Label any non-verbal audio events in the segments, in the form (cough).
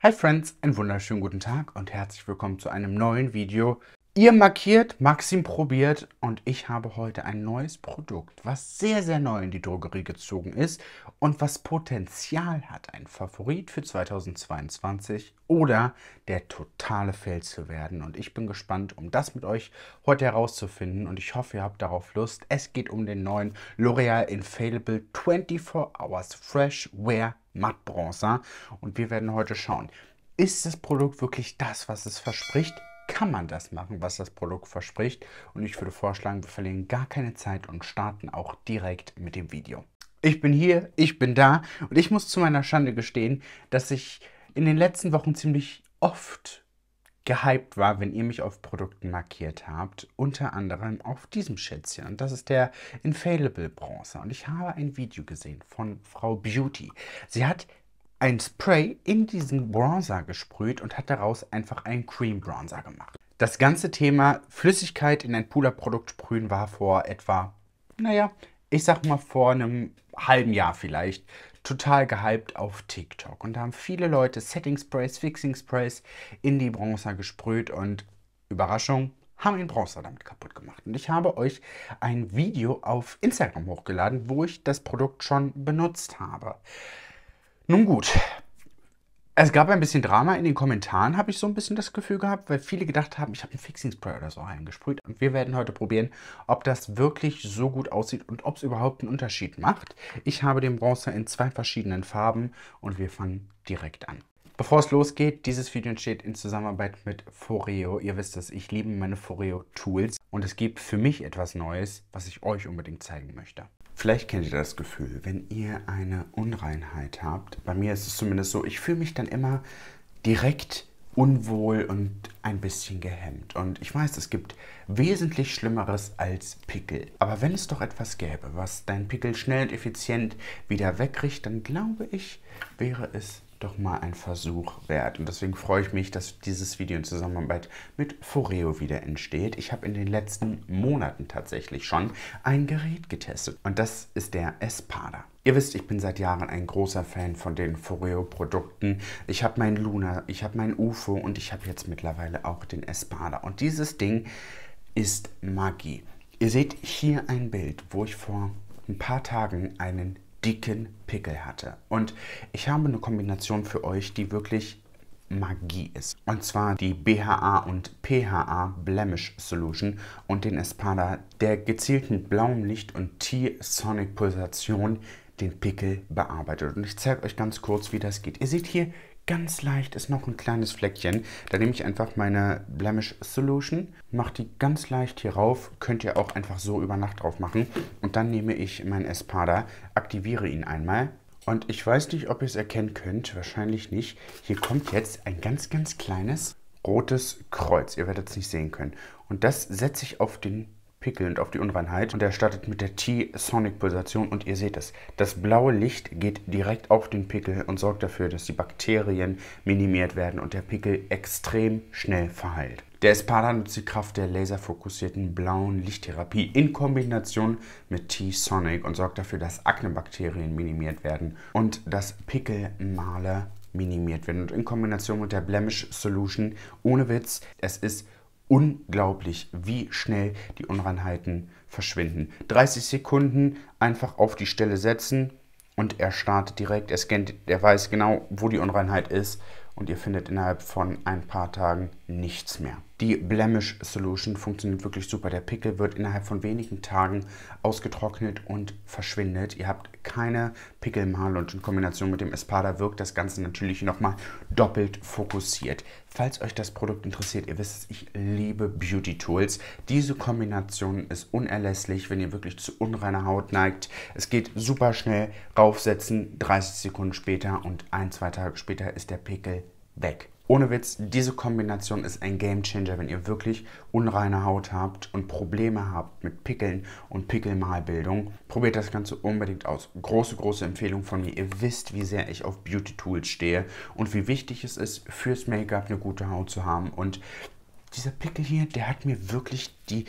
Hi Friends, einen wunderschönen guten Tag und herzlich willkommen zu einem neuen Video Ihr markiert, Maxim probiert und ich habe heute ein neues Produkt, was sehr, sehr neu in die Drogerie gezogen ist und was Potenzial hat, ein Favorit für 2022 oder der totale Fail zu werden. Und ich bin gespannt, um das mit euch heute herauszufinden und ich hoffe, ihr habt darauf Lust. Es geht um den neuen L'Oreal Infallible 24 Hours Fresh Wear Matte Bronzer und wir werden heute schauen, ist das Produkt wirklich das, was es verspricht? kann man das machen, was das Produkt verspricht. Und ich würde vorschlagen, wir verlieren gar keine Zeit und starten auch direkt mit dem Video. Ich bin hier, ich bin da und ich muss zu meiner Schande gestehen, dass ich in den letzten Wochen ziemlich oft gehypt war, wenn ihr mich auf Produkten markiert habt, unter anderem auf diesem Schätzchen. Und das ist der Infallible Bronzer. Und ich habe ein Video gesehen von Frau Beauty. Sie hat ein Spray in diesen Bronzer gesprüht und hat daraus einfach einen Cream Bronzer gemacht. Das ganze Thema Flüssigkeit in ein Puder-Produkt sprühen war vor etwa, naja, ich sag mal vor einem halben Jahr vielleicht, total gehypt auf TikTok. Und da haben viele Leute Setting Sprays, Fixing Sprays in die Bronzer gesprüht und Überraschung, haben den Bronzer damit kaputt gemacht. Und ich habe euch ein Video auf Instagram hochgeladen, wo ich das Produkt schon benutzt habe. Nun gut, es gab ein bisschen Drama in den Kommentaren, habe ich so ein bisschen das Gefühl gehabt, weil viele gedacht haben, ich habe einen Fixing Spray oder so eingesprüht. Und wir werden heute probieren, ob das wirklich so gut aussieht und ob es überhaupt einen Unterschied macht. Ich habe den Bronzer in zwei verschiedenen Farben und wir fangen direkt an. Bevor es losgeht, dieses Video entsteht in Zusammenarbeit mit Foreo. Ihr wisst es, ich liebe meine Foreo Tools und es gibt für mich etwas Neues, was ich euch unbedingt zeigen möchte. Vielleicht kennt ihr das Gefühl, wenn ihr eine Unreinheit habt. Bei mir ist es zumindest so, ich fühle mich dann immer direkt unwohl und ein bisschen gehemmt. Und ich weiß, es gibt wesentlich Schlimmeres als Pickel. Aber wenn es doch etwas gäbe, was dein Pickel schnell und effizient wieder wegricht, dann glaube ich, wäre es doch mal ein Versuch wert. Und deswegen freue ich mich, dass dieses Video in Zusammenarbeit mit Foreo wieder entsteht. Ich habe in den letzten Monaten tatsächlich schon ein Gerät getestet und das ist der Espada. Ihr wisst, ich bin seit Jahren ein großer Fan von den Foreo-Produkten. Ich habe meinen Luna, ich habe meinen UFO und ich habe jetzt mittlerweile auch den Espada. Und dieses Ding ist Magie. Ihr seht hier ein Bild, wo ich vor ein paar Tagen einen dicken Pickel hatte. Und ich habe eine Kombination für euch, die wirklich Magie ist. Und zwar die BHA und PHA Blemish Solution und den Espada der gezielten blauem Licht und T-Sonic Pulsation den Pickel bearbeitet. Und ich zeige euch ganz kurz, wie das geht. Ihr seht hier, ganz leicht ist noch ein kleines Fleckchen. Da nehme ich einfach meine Blemish Solution, mache die ganz leicht hier rauf. Könnt ihr auch einfach so über Nacht drauf machen. Und dann nehme ich meinen Espada, aktiviere ihn einmal. Und ich weiß nicht, ob ihr es erkennen könnt, wahrscheinlich nicht. Hier kommt jetzt ein ganz, ganz kleines rotes Kreuz. Ihr werdet es nicht sehen können. Und das setze ich auf den pickelnd auf die Unreinheit und er startet mit der T-Sonic-Pulsation und ihr seht es, das blaue Licht geht direkt auf den Pickel und sorgt dafür, dass die Bakterien minimiert werden und der Pickel extrem schnell verheilt. Der Espada nutzt die Kraft der laserfokussierten blauen Lichttherapie in Kombination mit T-Sonic und sorgt dafür, dass Aknebakterien minimiert werden und dass Pickelmale minimiert werden. Und in Kombination mit der Blemish Solution, ohne Witz, es ist unglaublich, wie schnell die Unreinheiten verschwinden. 30 Sekunden einfach auf die Stelle setzen und er startet direkt. Er scannt, er weiß genau, wo die Unreinheit ist und ihr findet innerhalb von ein paar Tagen nichts mehr. Die Blemish Solution funktioniert wirklich super. Der Pickel wird innerhalb von wenigen Tagen ausgetrocknet und verschwindet. Ihr habt keine Pickelmal und in Kombination mit dem Espada wirkt das Ganze natürlich nochmal doppelt fokussiert. Falls euch das Produkt interessiert, ihr wisst es, ich liebe Beauty Tools. Diese Kombination ist unerlässlich, wenn ihr wirklich zu unreiner Haut neigt. Es geht super schnell raufsetzen, 30 Sekunden später und ein, zwei Tage später ist der Pickel weg. Ohne Witz, diese Kombination ist ein Game Changer, wenn ihr wirklich unreine Haut habt und Probleme habt mit Pickeln und Pickelmalbildung. Probiert das Ganze unbedingt aus. Große, große Empfehlung von mir. Ihr wisst, wie sehr ich auf Beauty Tools stehe und wie wichtig es ist, fürs Make-up eine gute Haut zu haben. Und dieser Pickel hier, der hat mir wirklich die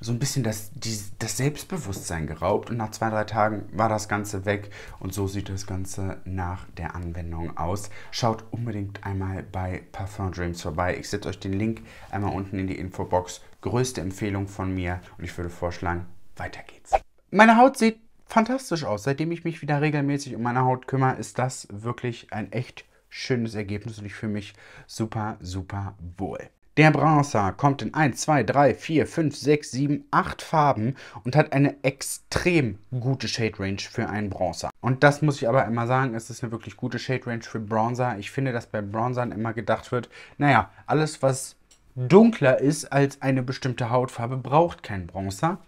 so ein bisschen das, die, das Selbstbewusstsein geraubt und nach zwei, drei Tagen war das Ganze weg und so sieht das Ganze nach der Anwendung aus. Schaut unbedingt einmal bei Parfum Dreams vorbei. Ich setze euch den Link einmal unten in die Infobox. Größte Empfehlung von mir und ich würde vorschlagen, weiter geht's. Meine Haut sieht fantastisch aus. Seitdem ich mich wieder regelmäßig um meine Haut kümmere, ist das wirklich ein echt schönes Ergebnis und ich fühle mich super, super wohl. Der Bronzer kommt in 1, 2, 3, 4, 5, 6, 7, 8 Farben und hat eine extrem gute Shade Range für einen Bronzer. Und das muss ich aber immer sagen, es ist eine wirklich gute Shade Range für Bronzer. Ich finde, dass bei Bronzern immer gedacht wird, naja, alles was dunkler ist als eine bestimmte Hautfarbe braucht keinen Bronzer.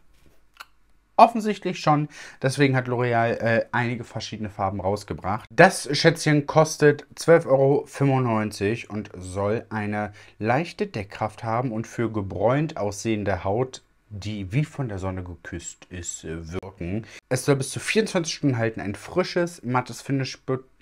Offensichtlich schon. Deswegen hat L'Oreal äh, einige verschiedene Farben rausgebracht. Das Schätzchen kostet 12,95 Euro und soll eine leichte Deckkraft haben und für gebräunt aussehende Haut die wie von der Sonne geküsst ist, äh, wirken. Es soll bis zu 24 Stunden halten, ein frisches, mattes Finish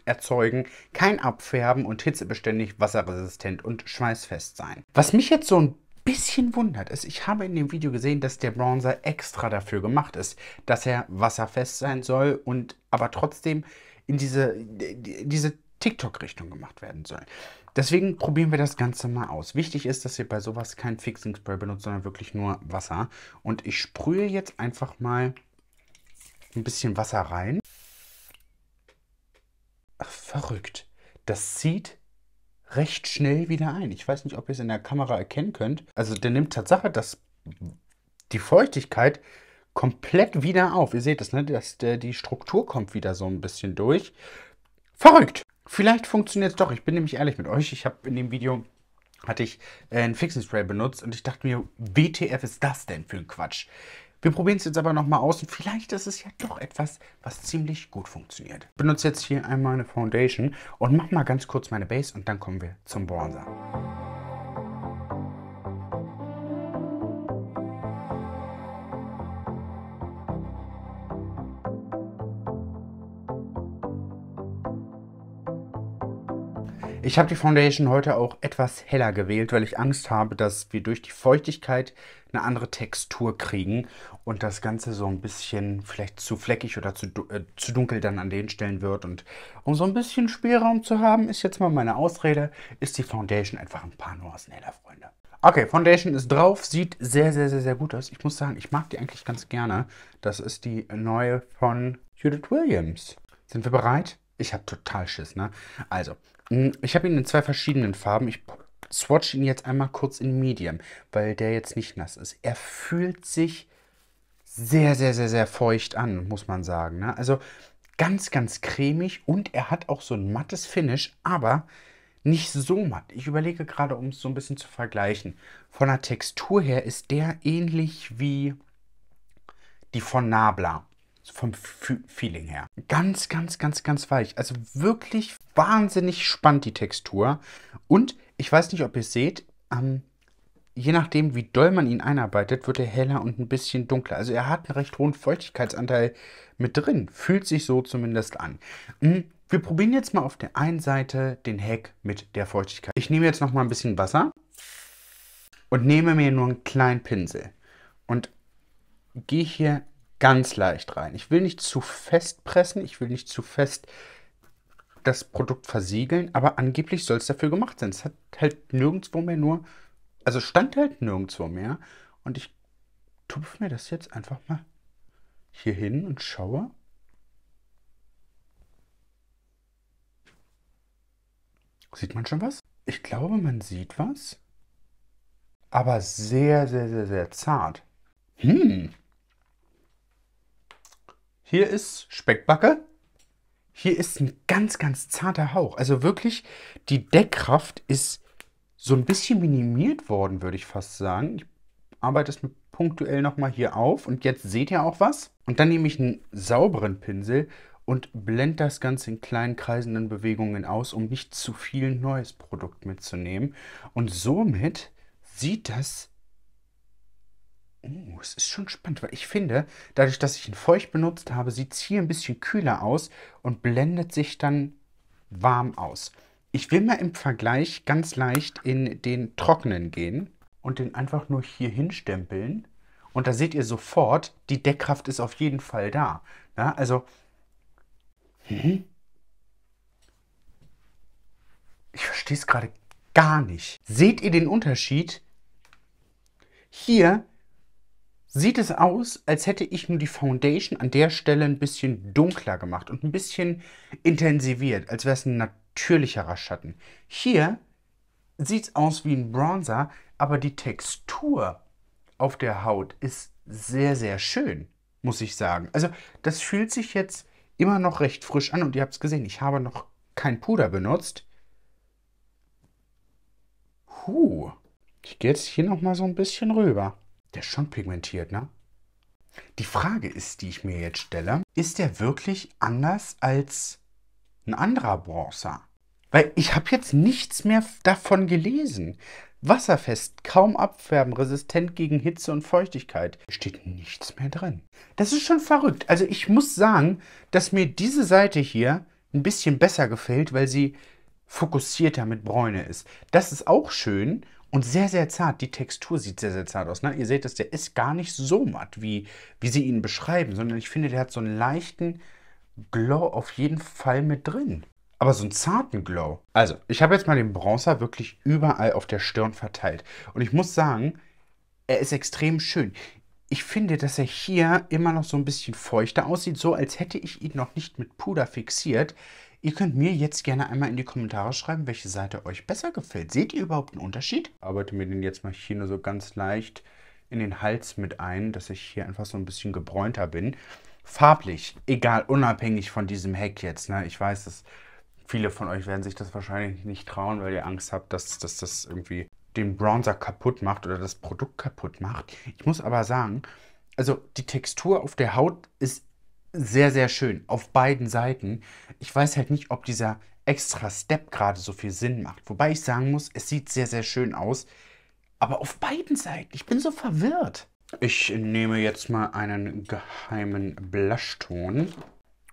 erzeugen, kein Abfärben und hitzebeständig, wasserresistent und schweißfest sein. Was mich jetzt so ein bisschen wundert, ist, ich habe in dem Video gesehen, dass der Bronzer extra dafür gemacht ist, dass er wasserfest sein soll und aber trotzdem in diese, diese TikTok-Richtung gemacht werden soll. Deswegen probieren wir das Ganze mal aus. Wichtig ist, dass ihr bei sowas kein Fixing Spray benutzt, sondern wirklich nur Wasser. Und ich sprühe jetzt einfach mal ein bisschen Wasser rein. Ach, verrückt. Das sieht recht schnell wieder ein. Ich weiß nicht, ob ihr es in der Kamera erkennen könnt. Also der nimmt Tatsache dass die Feuchtigkeit komplett wieder auf. Ihr seht es, ne? Dass der, die Struktur kommt wieder so ein bisschen durch. Verrückt! Vielleicht funktioniert es doch. Ich bin nämlich ehrlich mit euch. Ich habe in dem Video hatte ich äh, ein Fixing Spray benutzt und ich dachte mir, WTF ist das denn für ein Quatsch? Wir probieren es jetzt aber nochmal aus und vielleicht ist es ja doch etwas, was ziemlich gut funktioniert. Ich benutze jetzt hier einmal eine Foundation und mache mal ganz kurz meine Base und dann kommen wir zum Bronzer. Ich habe die Foundation heute auch etwas heller gewählt, weil ich Angst habe, dass wir durch die Feuchtigkeit eine andere Textur kriegen und das Ganze so ein bisschen vielleicht zu fleckig oder zu, äh, zu dunkel dann an den Stellen wird. Und um so ein bisschen Spielraum zu haben, ist jetzt mal meine Ausrede, ist die Foundation einfach ein paar Nuancen heller, Freunde. Okay, Foundation ist drauf, sieht sehr, sehr, sehr, sehr gut aus. Ich muss sagen, ich mag die eigentlich ganz gerne. Das ist die neue von Judith Williams. Sind wir bereit? Ich habe total Schiss, ne? Also, hm, ich habe ihn in zwei verschiedenen Farben. Ich swatch ihn jetzt einmal kurz in Medium, weil der jetzt nicht nass ist. Er fühlt sich sehr, sehr, sehr, sehr feucht an, muss man sagen. Ne? Also ganz, ganz cremig und er hat auch so ein mattes Finish, aber nicht so matt. Ich überlege gerade, um es so ein bisschen zu vergleichen. Von der Textur her ist der ähnlich wie die von Nabla. Vom F Feeling her. Ganz, ganz, ganz, ganz weich. Also wirklich wahnsinnig spannend die Textur. Und ich weiß nicht, ob ihr es seht, ähm, je nachdem, wie doll man ihn einarbeitet, wird er heller und ein bisschen dunkler. Also er hat einen recht hohen Feuchtigkeitsanteil mit drin. Fühlt sich so zumindest an. Hm, wir probieren jetzt mal auf der einen Seite den Heck mit der Feuchtigkeit. Ich nehme jetzt noch mal ein bisschen Wasser und nehme mir nur einen kleinen Pinsel und gehe hier ganz leicht rein. Ich will nicht zu fest pressen, ich will nicht zu fest das Produkt versiegeln, aber angeblich soll es dafür gemacht sein. Es hat halt nirgendwo mehr nur, also stand halt nirgendwo mehr. Und ich tupfe mir das jetzt einfach mal hier hin und schaue. Sieht man schon was? Ich glaube, man sieht was. Aber sehr, sehr, sehr, sehr zart. Hm. Hier ist Speckbacke. Hier ist ein ganz, ganz zarter Hauch. Also wirklich, die Deckkraft ist so ein bisschen minimiert worden, würde ich fast sagen. Ich arbeite es mit punktuell nochmal hier auf und jetzt seht ihr auch was. Und dann nehme ich einen sauberen Pinsel und blende das Ganze in kleinen kreisenden Bewegungen aus, um nicht zu viel neues Produkt mitzunehmen. Und somit sieht das Oh, es ist schon spannend, weil ich finde, dadurch, dass ich ihn feucht benutzt habe, sieht es hier ein bisschen kühler aus und blendet sich dann warm aus. Ich will mal im Vergleich ganz leicht in den trockenen gehen und den einfach nur hier hinstempeln. Und da seht ihr sofort, die Deckkraft ist auf jeden Fall da. Ja, also, mhm. ich verstehe es gerade gar nicht. Seht ihr den Unterschied? Hier sieht es aus, als hätte ich nur die Foundation an der Stelle ein bisschen dunkler gemacht und ein bisschen intensiviert, als wäre es ein natürlicherer Schatten. Hier sieht es aus wie ein Bronzer, aber die Textur auf der Haut ist sehr, sehr schön, muss ich sagen. Also das fühlt sich jetzt immer noch recht frisch an und ihr habt es gesehen, ich habe noch kein Puder benutzt. Huh. Ich gehe jetzt hier nochmal so ein bisschen rüber. Der ist schon pigmentiert, ne? Die Frage ist, die ich mir jetzt stelle, ist der wirklich anders als ein anderer Bronzer? Weil ich habe jetzt nichts mehr davon gelesen. Wasserfest, kaum abfärben, resistent gegen Hitze und Feuchtigkeit. Steht nichts mehr drin. Das ist schon verrückt. Also ich muss sagen, dass mir diese Seite hier ein bisschen besser gefällt, weil sie fokussierter mit Bräune ist. Das ist auch schön und sehr, sehr zart. Die Textur sieht sehr, sehr zart aus. Ne? Ihr seht es, der ist gar nicht so matt, wie, wie sie ihn beschreiben, sondern ich finde, der hat so einen leichten Glow auf jeden Fall mit drin. Aber so einen zarten Glow. Also, ich habe jetzt mal den Bronzer wirklich überall auf der Stirn verteilt. Und ich muss sagen, er ist extrem schön. Ich finde, dass er hier immer noch so ein bisschen feuchter aussieht, so als hätte ich ihn noch nicht mit Puder fixiert. Ihr könnt mir jetzt gerne einmal in die Kommentare schreiben, welche Seite euch besser gefällt. Seht ihr überhaupt einen Unterschied? Ich arbeite mir den jetzt mal hier nur so ganz leicht in den Hals mit ein, dass ich hier einfach so ein bisschen gebräunter bin. Farblich, egal, unabhängig von diesem Heck jetzt. Ne? Ich weiß, dass viele von euch werden sich das wahrscheinlich nicht trauen, weil ihr Angst habt, dass, dass das irgendwie den Bronzer kaputt macht oder das Produkt kaputt macht. Ich muss aber sagen, also die Textur auf der Haut ist sehr, sehr schön auf beiden Seiten. Ich weiß halt nicht, ob dieser extra Step gerade so viel Sinn macht. Wobei ich sagen muss, es sieht sehr, sehr schön aus. Aber auf beiden Seiten. Ich bin so verwirrt. Ich nehme jetzt mal einen geheimen Blushton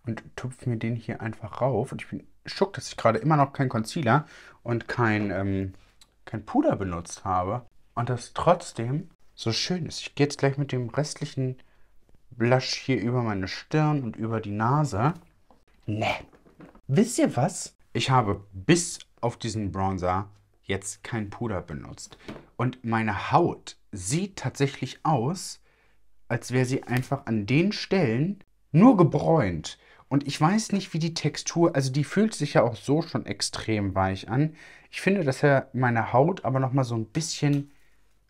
und tupfe mir den hier einfach rauf. Und ich bin schockt, dass ich gerade immer noch keinen Concealer und kein, ähm, kein Puder benutzt habe. Und das trotzdem so schön ist. Ich gehe jetzt gleich mit dem restlichen Blush hier über meine Stirn und über die Nase. Ne. Wisst ihr was? Ich habe bis auf diesen Bronzer jetzt kein Puder benutzt. Und meine Haut sieht tatsächlich aus, als wäre sie einfach an den Stellen nur gebräunt. Und ich weiß nicht, wie die Textur, also die fühlt sich ja auch so schon extrem weich an. Ich finde, dass er meine Haut aber nochmal so ein bisschen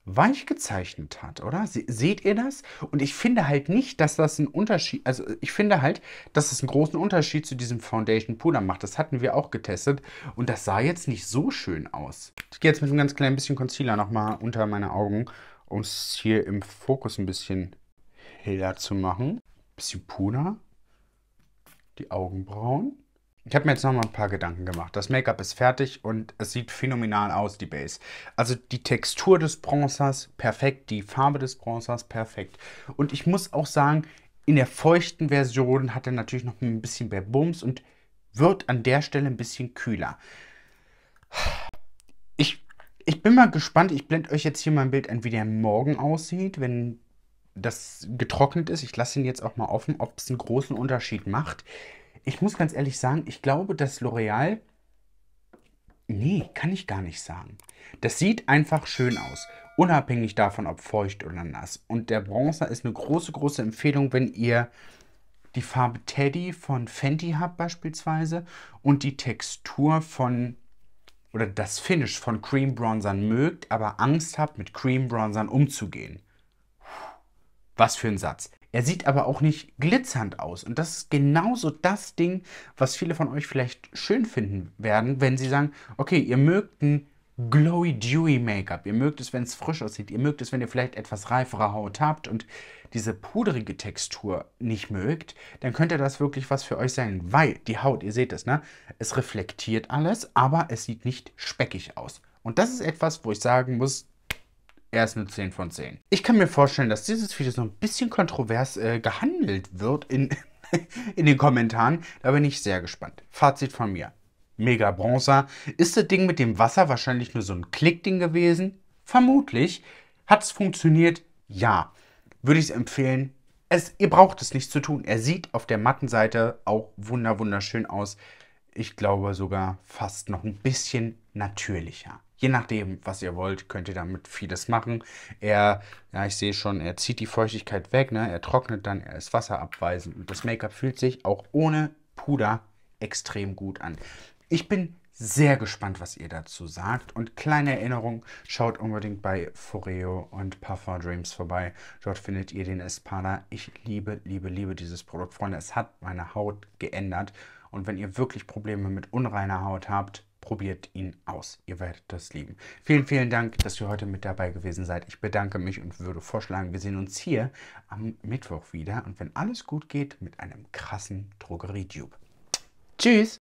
weich gezeichnet hat, oder? seht ihr das? Und ich finde halt nicht, dass das einen Unterschied, also ich finde halt, dass das einen großen Unterschied zu diesem Foundation Puder macht. Das hatten wir auch getestet und das sah jetzt nicht so schön aus. Ich gehe jetzt mit einem ganz kleinen bisschen Concealer nochmal unter meine Augen, um es hier im Fokus ein bisschen heller zu machen. Bisschen Puder, die Augenbrauen. Ich habe mir jetzt nochmal ein paar Gedanken gemacht. Das Make-up ist fertig und es sieht phänomenal aus, die Base. Also die Textur des Bronzers perfekt, die Farbe des Bronzers perfekt. Und ich muss auch sagen, in der feuchten Version hat er natürlich noch ein bisschen mehr Bums und wird an der Stelle ein bisschen kühler. Ich, ich bin mal gespannt. Ich blende euch jetzt hier mal ein Bild ein, wie der morgen aussieht, wenn das getrocknet ist. Ich lasse ihn jetzt auch mal offen, ob es einen großen Unterschied macht ich muss ganz ehrlich sagen, ich glaube, dass L'Oreal. Nee, kann ich gar nicht sagen. Das sieht einfach schön aus, unabhängig davon, ob feucht oder nass. Und der Bronzer ist eine große, große Empfehlung, wenn ihr die Farbe Teddy von Fenty habt beispielsweise und die Textur von oder das Finish von Cream Bronzern mögt, aber Angst habt, mit Cream Bronzern umzugehen. Was für ein Satz. Er sieht aber auch nicht glitzernd aus. Und das ist genauso das Ding, was viele von euch vielleicht schön finden werden, wenn sie sagen, okay, ihr mögt ein glowy, dewy Make-up. Ihr mögt es, wenn es frisch aussieht. Ihr mögt es, wenn ihr vielleicht etwas reifere Haut habt und diese pudrige Textur nicht mögt, dann könnte das wirklich was für euch sein, weil die Haut, ihr seht es, ne? Es reflektiert alles, aber es sieht nicht speckig aus. Und das ist etwas, wo ich sagen muss, er ist eine 10 von 10. Ich kann mir vorstellen, dass dieses Video so ein bisschen kontrovers äh, gehandelt wird in, (laughs) in den Kommentaren. Da bin ich sehr gespannt. Fazit von mir. Mega Bronzer. Ist das Ding mit dem Wasser wahrscheinlich nur so ein Klickding gewesen? Vermutlich. Hat es funktioniert? Ja. Würde ich es empfehlen? ihr braucht es nicht zu tun. Er sieht auf der matten Seite auch wunder wunderschön aus. Ich glaube sogar fast noch ein bisschen natürlicher je nachdem, was ihr wollt, könnt ihr damit vieles machen. Er, ja, ich sehe schon, er zieht die Feuchtigkeit weg, ne? er trocknet dann, er ist wasserabweisend und das Make-up fühlt sich auch ohne Puder extrem gut an. Ich bin sehr gespannt, was ihr dazu sagt. Und kleine Erinnerung, schaut unbedingt bei Foreo und Puffer Dreams vorbei. Dort findet ihr den Espada. Ich liebe, liebe, liebe dieses Produkt. Freunde, es hat meine Haut geändert. Und wenn ihr wirklich Probleme mit unreiner Haut habt, probiert ihn aus. Ihr werdet das lieben. Vielen, vielen Dank, dass ihr heute mit dabei gewesen seid. Ich bedanke mich und würde vorschlagen, wir sehen uns hier am Mittwoch wieder und wenn alles gut geht, mit einem krassen drogerie Drogerietube. Tschüss!